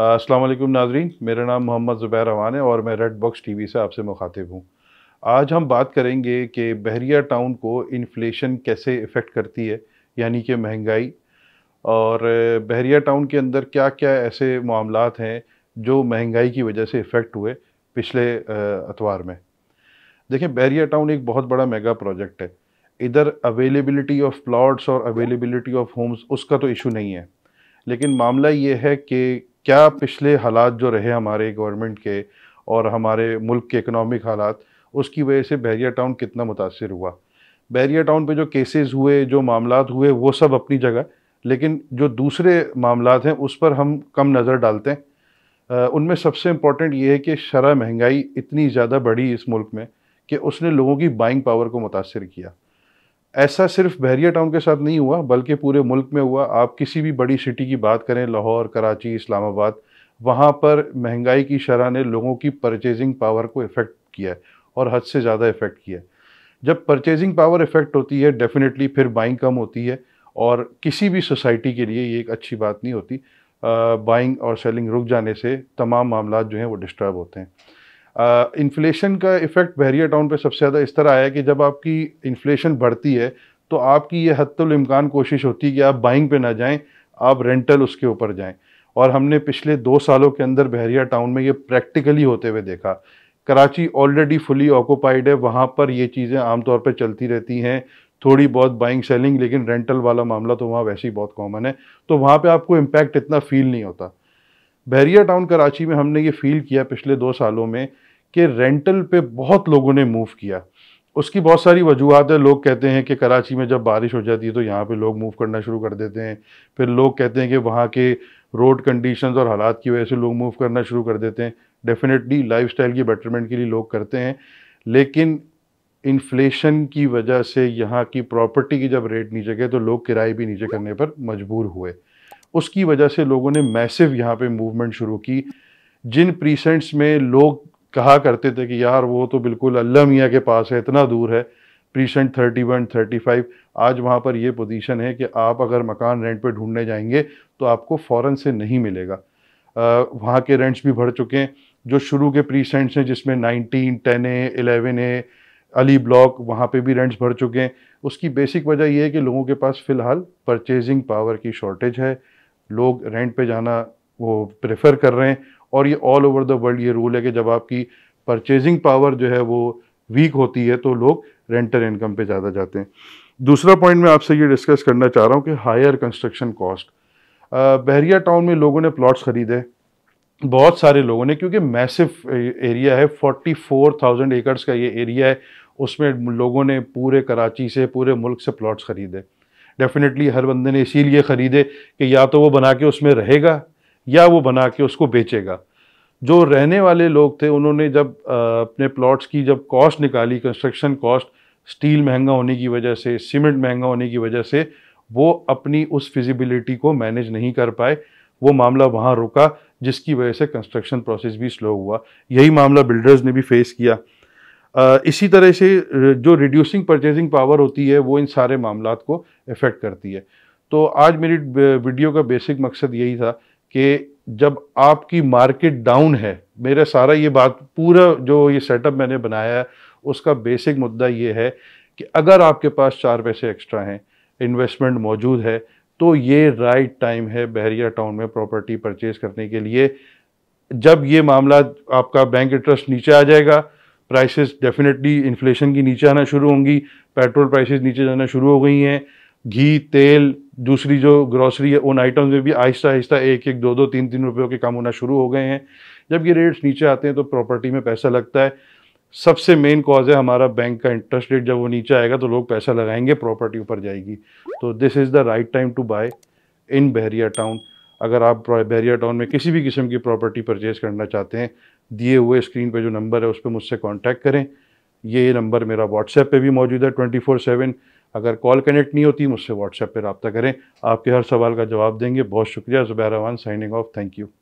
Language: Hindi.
असलम नाजरीन मेरा नाम मोहम्मद ज़ुबैर रवान है और मैं रेड बॉक्स वी से आपसे मुखातिब हूँ आज हम बात करेंगे कि बहरिया टाउन को इन्फ्लेशन कैसे इफ़ेक्ट करती है यानी कि महंगाई और बहरिया टाउन के अंदर क्या क्या ऐसे मामला हैं जो महंगाई की वजह से इफ़ेक्ट हुए पिछले अतवार में देखिए बहरिया टाउन एक बहुत बड़ा मेगा प्रोजेक्ट है इधर अवेलेबिलिटी ऑफ प्लाट्स और अवेलेबिलिटी ऑफ होम्स उसका तो इशू नहीं है लेकिन मामला ये है कि क्या पिछले हालात जो रहे हमारे गवर्नमेंट के और हमारे मुल्क के इकनॉमिक हालात उसकी वजह से बैरिया टाउन कितना मुतासर हुआ बैरिया टाउन पे जो केसेस हुए जो मामला हुए वो सब अपनी जगह लेकिन जो दूसरे मामला हैं उस पर हम कम नज़र डालते हैं उनमें सबसे इम्पॉर्टेंट ये है कि शरह महंगाई इतनी ज़्यादा बढ़ी इस मुल्क में कि उसने लोगों की बाइंग पावर को मुतासर किया ऐसा सिर्फ बहरिया टाउन के साथ नहीं हुआ बल्कि पूरे मुल्क में हुआ आप किसी भी बड़ी सिटी की बात करें लाहौर कराची इस्लामाबाद वहाँ पर महंगाई की शरह ने लोगों की परचेजिंग पावर को इफ़ेक्ट किया है और हद से ज़्यादा इफ़ेक्ट किया है जब परचेजिंग पावर इफ़ेक्ट होती है डेफिनेटली फिर बाइंग कम होती है और किसी भी सोसाइटी के लिए ये एक अच्छी बात नहीं होती बाइंग और सेलिंग रुक जाने से तमाम मामला जो हैं वो डिस्टर्ब होते हैं इन्फ्लेशन का इफेक्ट बहरिया टाउन पे सबसे ज़्यादा इस तरह आया कि जब आपकी इन्फ्लेशन बढ़ती है तो आपकी ये हतुलमकान कोशिश होती है कि आप बाइंग पे ना जाएं आप रेंटल उसके ऊपर जाएं और हमने पिछले दो सालों के अंदर बहरिया टाउन में ये प्रैक्टिकली होते हुए देखा कराची ऑलरेडी फुली ऑक्यूपाइड है वहाँ पर ये चीज़ें आमतौर पर चलती रहती हैं थोड़ी बहुत बाइंग सेलिंग लेकिन रेंटल वाला मामला तो वहाँ वैसे ही बहुत कॉमन है तो वहाँ पर आपको इम्पैक्ट इतना फील नहीं होता बहरिया टाउन कराची में हमने ये फील किया पिछले दो सालों में कि रेंटल पे बहुत लोगों ने मूव किया उसकी बहुत सारी वजूहत है लोग कहते हैं कि कराची में जब बारिश हो जाती है तो यहाँ पे लोग मूव करना शुरू कर देते हैं फिर लोग कहते हैं कि वहाँ के रोड कंडीशंस और हालात की वजह से लोग मूव करना शुरू कर देते हैं डेफिनेटली लाइफ की बेटरमेंट के लिए लोग करते हैं लेकिन इन्फ्लेशन की वजह से यहाँ की प्रॉपर्टी की जब रेट नीचे गए तो लोग किराए भी नीचे करने पर मजबूर हुए उसकी वजह से लोगों ने मैसिव यहाँ पे मूवमेंट शुरू की जिन प्रीसेंट्स में लोग कहा करते थे कि यार वो तो बिल्कुल अल्लाह मियाँ के पास है इतना दूर है precinct thirty one thirty five आज वहाँ पर ये पोजीशन है कि आप अगर मकान रेंट पे ढूंढने जाएंगे तो आपको फ़ौरन से नहीं मिलेगा वहाँ के रेंट्स भी बढ़ चुके हैं जो शुरू के प्रीसेंट्स हैं जिसमें nineteen ten A eleven A Ali block वहाँ पे भी रेंट्स भर चुके हैं उसकी बेसिक वजह यह है कि लोगों के पास फ़िलहाल परचेजिंग पावर की शॉर्टेज है लोग रेंट पे जाना वो प्रेफर कर रहे हैं और ये ऑल ओवर द वर्ल्ड ये रूल है कि जब आपकी परचेजिंग पावर जो है वो वीक होती है तो लोग रेंटल इनकम पे ज़्यादा जाते हैं दूसरा पॉइंट मैं आपसे ये डिस्कस करना चाह रहा हूँ कि higher construction cost Bahria town में लोगों ने प्लॉट्स ख़रीदे बहुत सारे लोगों ने क्योंकि मैसिव एरिया है 44,000 एकर्स का ये एरिया है उसमें लोगों ने पूरे कराची से पूरे मुल्क से प्लॉट्स ख़रीदे डेफिनेटली हर बंदे ने इसीलिए ख़रीदे कि या तो वो बना के उसमें रहेगा या वो बना के उसको बेचेगा जो रहने वाले लोग थे उन्होंने जब अपने प्लॉट्स की जब कॉस्ट निकाली कंस्ट्रक्शन कॉस्ट स्टील महंगा होने की वजह से सीमेंट महंगा होने की वजह से वो अपनी उस फिजिबिलिटी को मैनेज नहीं कर पाए वो मामला वहाँ रुका जिसकी वजह से कंस्ट्रक्शन प्रोसेस भी स्लो हुआ यही मामला बिल्डर्स ने भी फेस किया इसी तरह से जो रिड्यूसिंग परचेजिंग पावर होती है वो इन सारे मामला को इफ़ेक्ट करती है तो आज मेरी वीडियो का बेसिक मकसद यही था कि जब आपकी मार्केट डाउन है मेरा सारा ये बात पूरा जो ये सेटअप मैंने बनाया है उसका बेसिक मुद्दा ये है कि अगर आपके पास चार पैसे एक्स्ट्रा हैं इन्वेस्टमेंट मौजूद है तो ये राइट टाइम है बहरिया टाउन में प्रॉपर्टी परचेज़ करने के लिए जब ये मामला आपका बैंक इंटरेस्ट नीचे आ जाएगा प्राइसेस डेफिनेटली इन्फ्लेशन की नीचे आना शुरू होंगी पेट्रोल प्राइसेस नीचे जाना शुरू हो गई हैं घी तेल दूसरी जो ग्रॉसरी है उन आइटम्स में भी आहिस्ता आहिस्ता एक एक दो दो तीन तीन रुपयों के काम होना शुरू हो गए हैं जब ये रेट्स नीचे आते हैं तो प्रॉपर्टी में पैसा लगता है सबसे मेन कॉज है हमारा बैंक का इंटरेस्ट रेट जब वो नीचे आएगा तो लोग पैसा लगाएंगे प्रॉपर्टी ऊपर जाएगी तो this is the right time to buy in Bahria town अगर आप बहरिया टाउन में किसी भी किस्म की प्रॉपर्टी परचेज़ करना चाहते हैं दिए हुए स्क्रीन पे जो नंबर है उस पर मुझसे कांटेक्ट करें ये नंबर मेरा व्हाट्सएप पे भी मौजूद है ट्वेंटी फोर सेवन अगर कॉल कनेक्ट नहीं होती मुझसे व्हाट्सएप पे रबता करें आपके हर सवाल का जवाब देंगे बहुत शुक्रिया Zubair signing off thank you